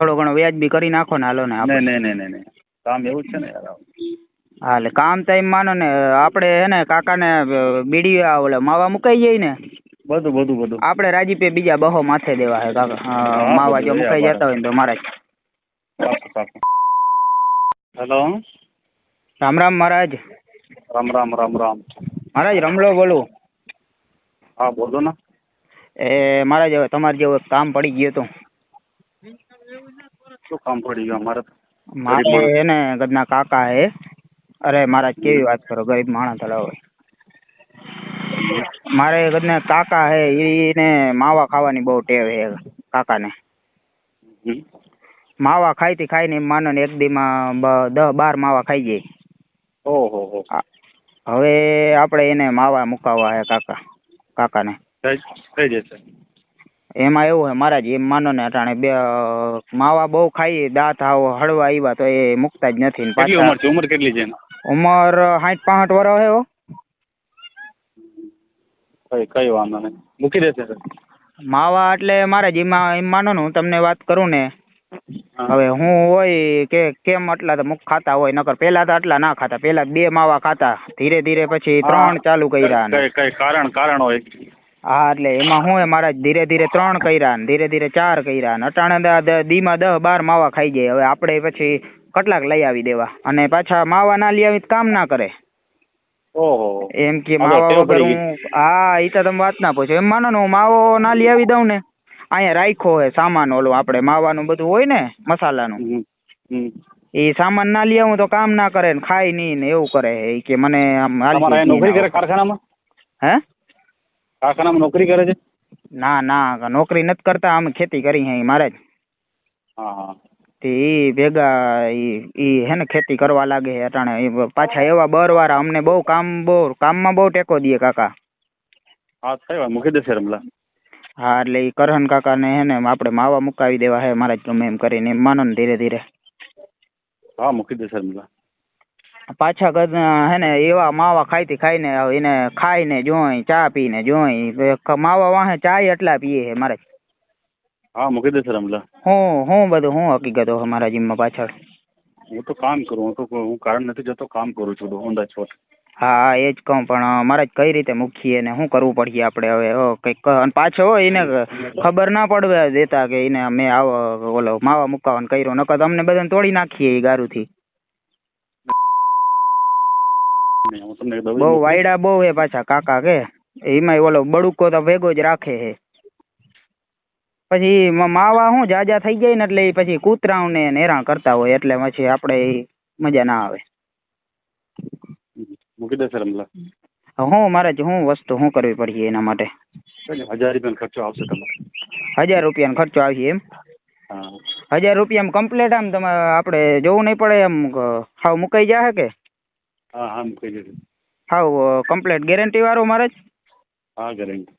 થોડો ઘણો વ્યાજબી કરી નાખો ને હાલો ને કામ એવું છે ને હા એટલે કામ ટાઈમ માનો ને આપણે હે ને કાકાને અ, બીડી આ માવા મુકાઈ જાય ને બધું બધું બધું આપણે રાજીપે બીજા બહો માથે દેવા હે કાકા માવા જો મુકાઈ જતા હોય ને તો મહારાજ હેલો રામ રામ મહારાજ રામ રામ રામ રામ મહારાજ રમલો બોલું હા બોલો ને એ મહારાજ હવે તમારે જેવું કામ પડી ગયું હતું શું કામ પડી ગયું અમારે મારે એને ગદના કાકા હે અરે મારા કેવી વાત કરો ગરીબ માણસ હલાવે મારે ગદના કાકા હે એને માવા ખાવાની બહુ ટેવ હે કાકાને માવા ખાઈ થી ખાઈ ને માનો ને એક દી માં દસ બાર માવા ખાઈ જાય ઓહો હવે આપણે એને માવા મુકાવા હે કાકા કાકાને થઈ જશે એમાં એવું હોય મહારાજ એમ માનો ને અટાણે બે માવા બહુ ખાઈ દાંત હાવ હળવા આવ્યા તો એ મુકતા જ નથી ને કેટલી ઉંમર ઉંમર કેટલી છે ઉંમર સાઠ પાંસઠ વર્ષ હે હો કઈ કઈ વાંધો નહીં મૂકી દેશે સર માવા એટલે મહારાજ એમાં એમ માનો ને હું તમને વાત કરું ને હવે હું હોય કે કેમ આટલા તો મુખ ખાતા હોય નકર પેલા તો આટલા ના ખાતા પેલા બે માવા ખાતા ધીરે ધીરે પછી ત્રણ ચાલુ કર્યા કઈ કઈ કારણ કારણ હોય હા એટલે એમાં હું મારા ધીરે ધીરે ત્રણ કર્યા ને ધીરે ધીરે ચાર કર્યા ને અટાણે દીમાં દહ બાર માવા ખાઈ જાય હવે આપણે પછી કેટલાક લઈ આવી દેવા અને પાછા માવા ના લઈ આવી કામ ના કરે એમ કે માવા વગર હું હા એ તો તમે વાત ના પૂછો એમ માનો ને હું માવો ના લઈ આવી દઉં ને અહીંયા રાખ્યો હે સામાન ઓલું આપણે માવાનું બધું હોય ને મસાલાનું એ સામાન ના લઈ આવું તો કામ ના કરે ને ખાય નહીં ને એવું કરે એ કે મને આમ હે કાકા નામ નોકરી કરે છે ના ના નોકરી નત કરતા અમે ખેતી કરી હૈ महाराज હા હા તે ભેગા ઈ હેને ખેતી કરવા લાગે હે તાણે પાછા એવા બરવારા અમને બહુ કામ બહુ કામ માં બહુ ટેકો દિયે કાકા આ થાય મુકે દે સરમલા આ લે કરહન કાકા ને હે ને આપણે માવા મુકાવી દેવા હે महाराज તો મેં એમ કરી ને માનન ધીરે ધીરે હા મુકે દે સરમલા પાછા હે ને એવા માવા ખાઈ ખાઈતી ખાઈને એને ખાઈને જોઈ ચા પી ને જોઈ માવા વાહે ચાય એટલા પીએ હે મારે હા મૂકી દે સર હમલા હું હું બધું હું હકીકત હોય મારા જીમમાં પાછળ હું તો કામ કરું હું તો હું કારણ નથી જતો કામ કરું છું ઓન ધ હા એ જ કહું પણ મારે કઈ રીતે મૂકીએ ને શું કરવું પડશે આપણે હવે કંઈક અને પાછો એને ખબર ના પડવા દેતા કે એને મેં આવો ઓલો માવા મુકાવાનું કર્યો નકર અમને બધાને તોડી નાખીએ એ ગારુથી બો વાયડા બો હોય પાછા કાકા કે એમાં એલો બડુકો તો ભેગો જ રાખે છે પછી માંવા હું જાજા થઈ જાય ને એટલે પછી કૂતરાઓને નેરાં કરતા હોય એટલે પછી આપણે મજા ના આવે મુકે તો શરમ લાગ હં હું મારા જે હું વસ્તુ હું કરવી પડશે એના માટે 1000 રૂપિયાનો ખર્જો આવશે તમારે 1000 રૂપિયાનો ખર્જો આવશે એમ 1000 રૂપિયામાં કમ્પ્લીટ આમ તમારે આપણે જોવું નઈ પડે ખાવ મુકઈ જાહે કે આ આમ કરી દીધું હા કમ્પ્લીટ ગેરંટી વાળો મહારાજ હા ગેરંટી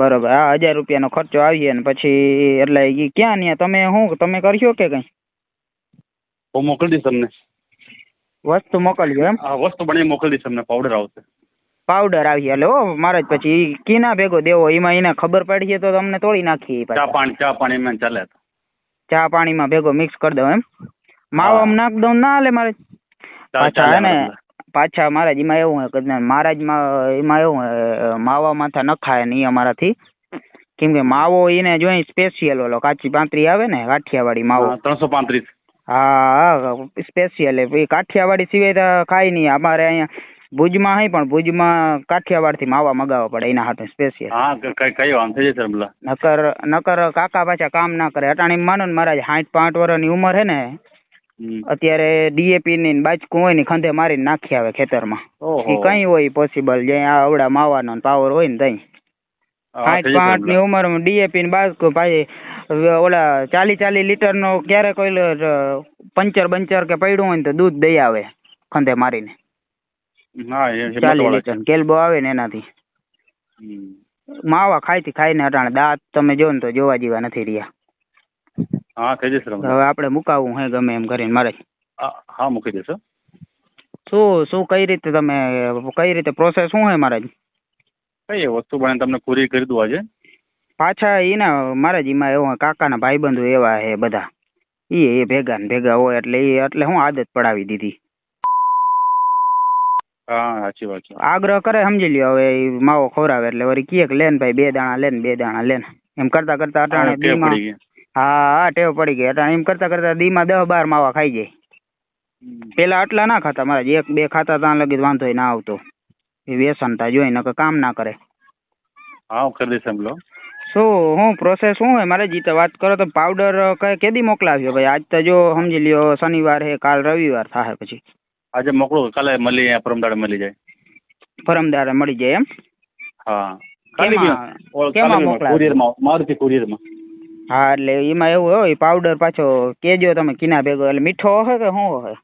બરાબર આ 1000 રૂપિયા નો ખર્જો આવી ને પછી એટલે કે શું ન્યા તમે હું તમે કરશો કે કઈ ઓ મોકલી દી તમને વસ્તુ મોકલીયો એમ હા વસ્તુ બને મોકલી દી તમને પાવડર આવે પાવડર આવી હાલે હો મહારાજ પછી ઈ કી ના ભેગો દેવો ઈમાં એને ખબર પડીશે તો અમને તોડી નાખી પાણ ચા પાણી માં ચાલે તો ચા પાણી માં ભેગો મિક્સ કરી દઉં એમ માવ આમ નાકડાઉન ના હલે મહારાજ ચા ચા ને પાછા મહારાજ એમાં એવું હોય કે મહારાજમાં એમાં એવું હોય માવા માથા નખાય ખાય ને એ અમારાથી કેમ કે માવો એને જોઈએ સ્પેશિયલ ઓલો કાચી પાંતરી આવે ને કાઠિયાવાડી માવો ત્રણસો પાંત્રીસ હા સ્પેશિયલ કાઠિયાવાડી સિવાય તો ખાય નહીં અમારે અહીંયા ભુજમાં હે પણ ભુજમાં કાઠિયાવાડ થી માવા મગાવવા પડે એના હાથે સ્પેશિયલ નકર નકર કાકા પાછા કામ ના કરે અટાણી માનો ને મહારાજ સાઠ પાંઠ વર્ષની ઉંમર હે ને અત્યારે ડીએપી ની બાજકું હોય ને ઈ ખંધે મારીને નાખી આવે ખેતર ઓહો. ઈ કઈ હોય પોસિબલ જ્યાં આ અવડા માવાનો ને પાવર હોય ને તઈ હા, સાઠ ઠીક પાંઠ ની હમણાં. ઉંમર માં ડીએપી ને બાજકું ભાઈ ઓલા ચાલી ચાલી લીટર નો ક્યારેક ઓલો પંચર બંચર કે પડ્યું હોય ને તો દૂધ દઈ આવે ખંધે મારીને ચાલી હિંમતવાળા લીટર કેલ્બો આવે ને એનાથી માવા ખાય થી ને અટાણે દાંત તમે જો ને તો જોવા જેવા નથી રહ્યા હા કહી દઈશ રમણ હવે આપણે મુકાવવું હે ગમે એમ કરીને મારે હા મૂકી દેશો શું શું કઈ રીતે તમે કઈ રીતે પ્રોસેસ શું હે મહારાજ કઈ વસ્તુ બને તમને કુરિયર કરી દઉં આજે પાછા એના મહારાજ એમાં એવો કાકાના ભાઈબંધો એવા હે બધા એ એ ભેગા ને ભેગા હોય એટલે એ એટલે હું આદત પડાવી દીધી હા સાચી વાત છે આગ્રહ કરે સમજી લ્યો હવે માવો ખવરાવે એટલે વળી કીએ કે લેન ભાઈ બે દાણા લેન બે દાણા લેન એમ કરતા કરતા અટાણે હા હા ટેવ પડી ગઈ એમ કરતા કરતા દીમાં દહ બાર માવા ખાઈ જાય પેલા આટલા ના ખાતા મારા એક બે ખાતા ત્યાં લગી વાંધો ના આવતો એ વ્યસન થાય જોઈ નકર કામ ના કરે હા કરી દઈશ એમ શું હું પ્રોસેસ શું હોય મારે જીતે વાત કરો તો પાવડર કઈ કેદી મોકલાવ્યો ભાઈ આજ તો જો સમજી લ્યો શનિવાર હે કાલ રવિવાર થાય પછી આજે મોકલો કાલે મળી પરમદાડે મળી જાય પરમદાડે મળી જાય એમ હા કેમાં મોકલાવ્યો કુરિયરમાં મારુતિ કુરિયરમાં હા એટલે એમાં એવું હોય પાવડર પાછો કેજો તમે કિના ભેગો એટલે મીઠો હશે કે શું હશે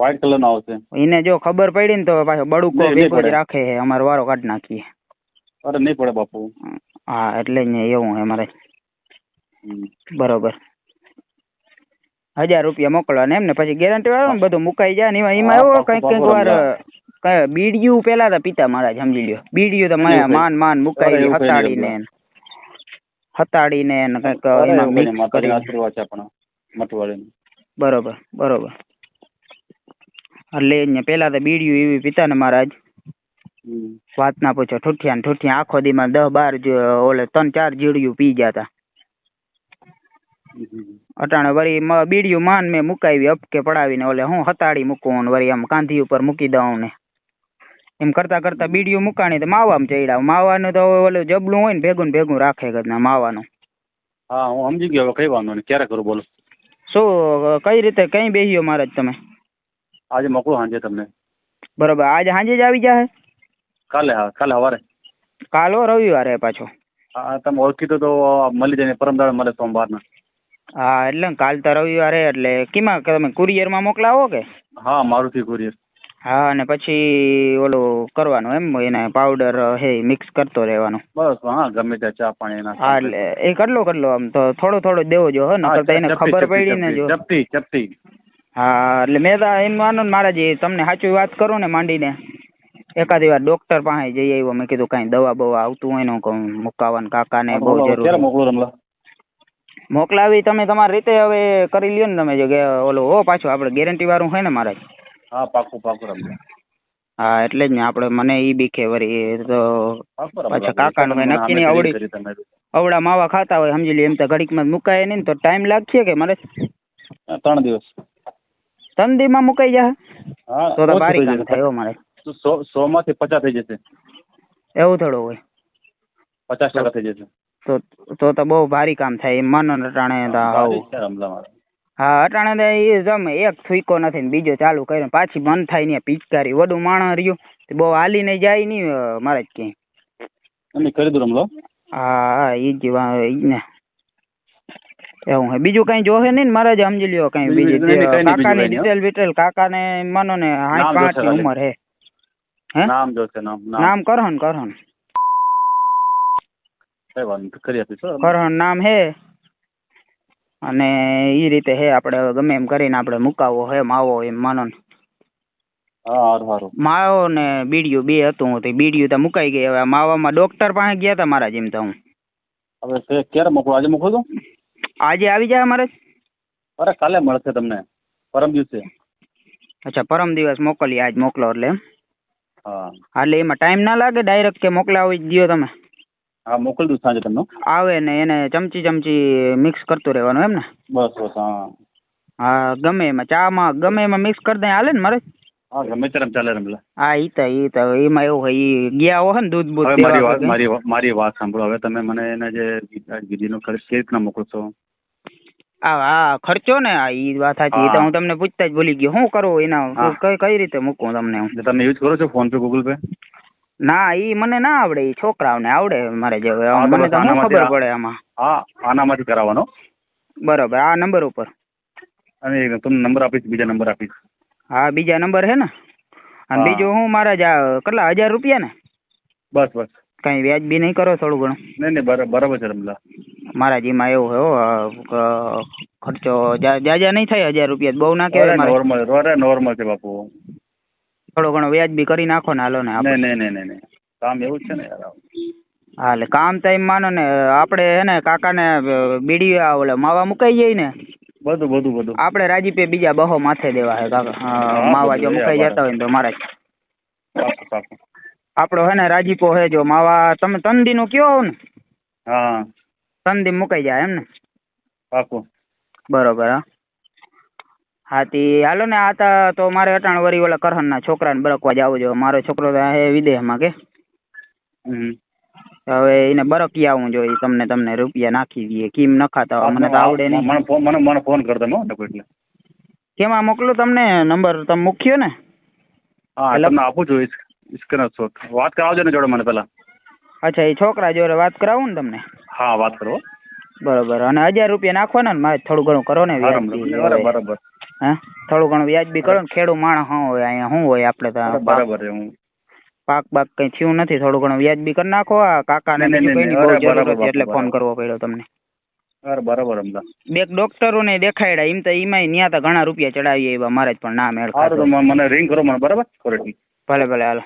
વ્હાઈટ કલર નો આવશે એને જો ખબર પડી ને તો પાછો બડુકો ભેગો રાખે છે અમારો વારો કાઢી નાખીએ અરે નહીં પડે બાપુ હા એટલે જ એવું છે મારે બરોબર હજાર રૂપિયા મોકલવાના એમ ને પછી ગેરંટી વાળો બધું મુકાઈ જાય ને એમાં એમાં એવો કઈક કંઈક વાર બીડિયું પેલા તો પિતા મારા સમજી લ્યો બીડિયું તો મારા માન માન મુકાઈ ગયું હતાડીને હતાડીને એને કંઈક એમાં mix કરીને. આશીર્વાદ છે આપણા મઠવાડીનો બરોબર બરોબર એટલે એને પેલા તો બીડિયું એવી પીતા ને મહારાજ હમ. વાત ના પૂછો ઠુઠિયા ને ઠુઠિયા આખો દીમાં દહ બાર જ ઓલે ત્રણ ચાર જીડિયું પી ગયા હતા હમ હમ. અટાણે વળી મ- બીડિયું માન મેં મુકાવી અપકે પડાવીને ઓલે હું હતાડી મૂકું ને વળી આમ કાંધી ઉપર મૂકી દઉં ને એમ કરતા કરતા બીડીયું મુકાણી તો માવામાં ચડ્યા માવાનું તો ઓલું જબલું હોય ને ભેગું ને ભેગું રાખે ઘરના માવાનું હા હું સમજી ગયો હવે કઈ વાંધો નહીં ક્યારે કરું બોલો શું કઈ રીતે કઈ બેહ્યો મહારાજ તમે આજે મોકલું સાંજે તમને બરોબર આજે સાંજે જ આવી જાહે કાલે હા કાલે સવારે કાલો રવિવારે પાછો હા તમે ઓળખીતો તો મળી જાય પરમ દાડે મળે સોમવારના હા એટલે કાલ તો રવિવારે એટલે કેમાં તમે કુરિયરમાં મોકલાવો કે હા મારુતિ કુરિયર હા અને પછી ઓલું કરવાનું એમ એને પાવડર હે મિક્સ કરતો રહેવાનો બસ હા ગમે તે ચા પાણી હા એટલે એ કેટલો કેટલો આમ તો થોડો થોડો દેવો જો હો નકર તો એને ખબર પડી ને જો ચપટી ચપટી હા એટલે મેં તો એમ માનો મારા જે તમને સાચી વાત કરું ને માંડીને એકાદી વાર ડોક્ટર પાસે જઈ આવ્યો મેં કીધું કઈ દવા બવા આવતું હોય ને મુકાવાનું કાકાને બહુ જરૂર મોકલાવી તમે તમારી રીતે હવે કરી લ્યો ને તમે જો ઓલું હો પાછું આપણે ગેરંટી વાળું હોય ને મારા હા પાકું પાકું રમવા હા એટલે જ ને આપણે મને ઈ બીકે વરી એ તો પાકું રમવા પાછા કાકાનું કાંઈ નક્કી નહીં આવડી અવડા માવા ખાતા હોય સમજી લઈએ એમ તો ઘડીકમાં મુકાય નહીં ને તો ટાઈમ લાગશે કે મારે હા, ત્રણ દિવસ ત્રણ દીમાં મુકાઈ જા તો તો બારી કામ જશે. થાય મારે સો સો માંથી પચાસ થઈ જશે એવું થોડું હોય પચાસ ટકા થઈ જશે તો તો તો બહુ ભારી કામ થાય એમ મન રટાણે તો હાવ. મારે. હા અટાણે એ જમ એક સુઈકો નથી ને બીજો ચાલુ કર્યો પાછી મન થાય ને પિચકારી વડું માણસ રહ્યું તે બહુ હાલીને જાય નહીં મારે જ ક્યાંય કરી દઉં રમલો હા હા એ જ ને એવું હે બીજું કઈ જોહે નહીં ને મારે જ સમજી લ્યો કઈ બીજું બીજું નહીં, ડિટેલ વિટેલ કાકાને માનો ને સાઠ પાંચ જોશે ઉંમર હે હે નામ જોશે નામ નામ નામ કરહન કરહન કરહન નામ હે અને એ રીતે હે આપણે ગમે એમ કરીને આપણે મુકાવો હે માવો એમ માનો ને હારું માવો ને બીડિયું બે હતું તો બીડિયું તો મુકાઈ ગઈ હવે માવામાં ડોક્ટર પાસે ગયા હતા મારા જેમ તો હું હવે ક્યારે મોકલો આજે મોકલો તો આજે આવી જાય મારે અરે કાલે મળશે તમને પરમ દિવસે અચ્છા પરમ દિવસ મોકલીએ આજ મોકલો એટલે હા એટલે એમાં ટાઈમ ના લાગે ડાયરેક્ટ કે મોકલાવી જ દો તમે હા મોકલી દઉં સાંજે તમને આવે ને એને ચમચી ચમચી મિક્સ કરતું રહેવાનું એમ ને બસ બસ હા હા ગમે એમાં ચા ચામાં ગમે એમાં મિક્સ કરી દે હાલે ને મારે હા ગમે ત્યારે ચાલે રમલા હા ઈ તો ઈ તો એમાં એવું હોય ઈ ગયા હોય ને દૂધ બૂધ મારી વાત મારી મારી વાત સાંભળો હવે તમે મને એને જે ગીધીનો ખર્ચ કેવી રીતના મોકલશો હા હા ખર્ચો ને ઈ વાત સાચી તો હું તમને પૂછતા જ ભૂલી ગયો શું કરું એના કઈ રીતે મૂકું તમને તમે યુઝ કરો છો ફોન પે ગૂગલ પે ના ઈ મને ના આવડે ઈ છોકરાઓને આવડે મારે જે હા, મને તો શું ખબર પડે આમાં હા આનામાંથી કરાવવાનો બરોબર આ નંબર ઉપર અને તમને નંબર આપીશ બીજા નંબર આપીશ હા બીજા નંબર હે ને અને બીજું હું મારા જ આ કેટલા હજાર રૂપિયા ને બસ બસ કઈ વ્યાજ બી નહીં કરો થોડું ઘણું નહીં નહીં બરાબર છે રમલા મારા જીમાં એવું હોય ખર્ચો જા- જાજા નહીં થાય હજાર રૂપિયા બહુ ના કહેવાય નોર્મલ અરે નોર્મલ છે બાપુ થોડો ઘણો વ્યાજબી કરી નાખો ને હાલો ને કામ એવું છે ને હા એટલે કામ ટાઈમ માનો ને આપણે હે ને કાકાને બીડી ઓલે માવા મુકાઈ જાય ને બધું બધું બધું આપણે રાજીપે બીજા બહો માથે દેવા હે કાકા માવા જો મુકાઈ જતા હોય ને તો મારે આપણો હે ને રાજીપો હે જો માવા તમે તંદી નું કયો ને હા તંદી મુકાઈ જાય એમ ને પાકું બરોબર હા હા તે હાલો ને આ તો મારે અટાણવરી ઓલા કરહણના છોકરાને બરકવા જાવજો મારો છોકરો છે વિદેશમાં કે હવે એને બરકી આવું જો તમે તમને રૂપિયા નાખી દીયે કીમ નખાતા મને આવડે નહીં મને મને ફોન કર દમ હો નકો એટલે કેમ આ મોકલું તમને નંબર તમે મુખ્યો ને હા તને આપું જોઈએ છે ઇસકે મત વાત કરાવજો ને જોડે મને પહેલા અચ્છા એ છોકરા જોડે વાત કરાવું ને તમને હા વાત કરો બરાબર અને 1000 રૂપિયા નાખવાના ને મારે થોડું ગણવું કરો ને બરાબર બરાબર હા થોડું ઘણું વ્યાજબી કરો ને ખેડૂ માણસ હું હોય અહીંયા શું હોય આપણે તો બરાબર છે પાક બાક કઈ થયું નથી થોડું ઘણું વ્યાજબી કરી નાખો આ કાકા ને એટલે ફોન કરવો પડ્યો તમને બરાબર અમદા બે ડોક્ટરો ને દેખાડ્યા એમ તો એમાં ન્યા તો ઘણા રૂપિયા ચડાવી એવા મારે પણ ના મેળ ખાતો મને રિંગ કરો મને બરાબર ભલે ભલે હાલો